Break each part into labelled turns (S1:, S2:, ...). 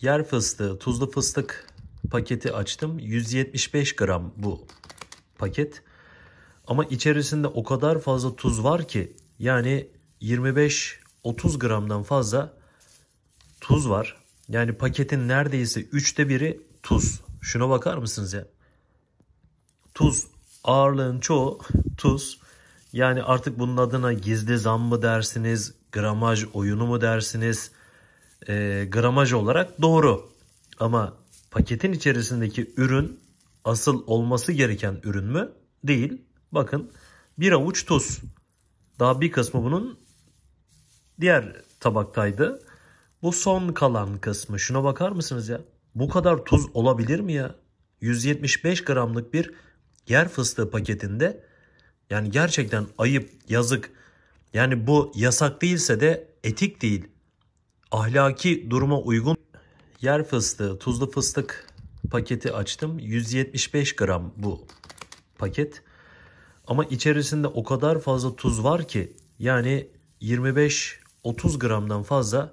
S1: yer fıstığı, tuzlu fıstık paketi açtım. 175 gram bu paket. Ama içerisinde o kadar fazla tuz var ki yani 25-30 gramdan fazla tuz var. Yani paketin neredeyse üçte biri tuz. Şuna bakar mısınız ya? Tuz. Ağırlığın çoğu tuz. Yani artık bunun adına gizli zam mı dersiniz, gramaj oyunu mu dersiniz, e, gramaj olarak doğru. Ama paketin içerisindeki ürün asıl olması gereken ürün mü? Değil. Bakın bir avuç tuz. Daha bir kısmı bunun diğer tabaktaydı. Bu son kalan kısmı. Şuna bakar mısınız ya? Bu kadar tuz olabilir mi ya? 175 gramlık bir yer fıstığı paketinde yani gerçekten ayıp, yazık. Yani bu yasak değilse de etik değil ahlaki duruma uygun yer fıstığı, tuzlu fıstık paketi açtım. 175 gram bu paket. Ama içerisinde o kadar fazla tuz var ki yani 25-30 gramdan fazla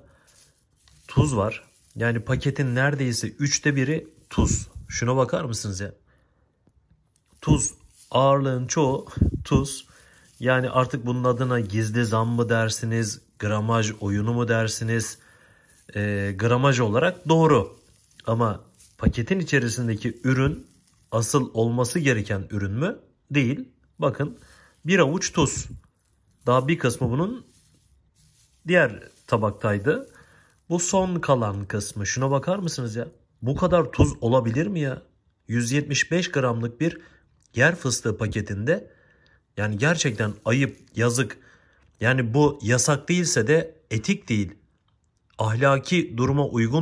S1: tuz var. Yani paketin neredeyse üçte biri tuz. Şuna bakar mısınız ya? Tuz. Ağırlığın çoğu tuz. Yani artık bunun adına gizli zam mı dersiniz, gramaj oyunu mu dersiniz, e, gramaj olarak doğru. Ama paketin içerisindeki ürün asıl olması gereken ürün mü? Değil. Bakın bir avuç tuz. Daha bir kısmı bunun diğer tabaktaydı. Bu son kalan kısmı. Şuna bakar mısınız ya? Bu kadar tuz olabilir mi ya? 175 gramlık bir yer fıstığı paketinde yani gerçekten ayıp, yazık. Yani bu yasak değilse de etik değil ahlaki duruma uygun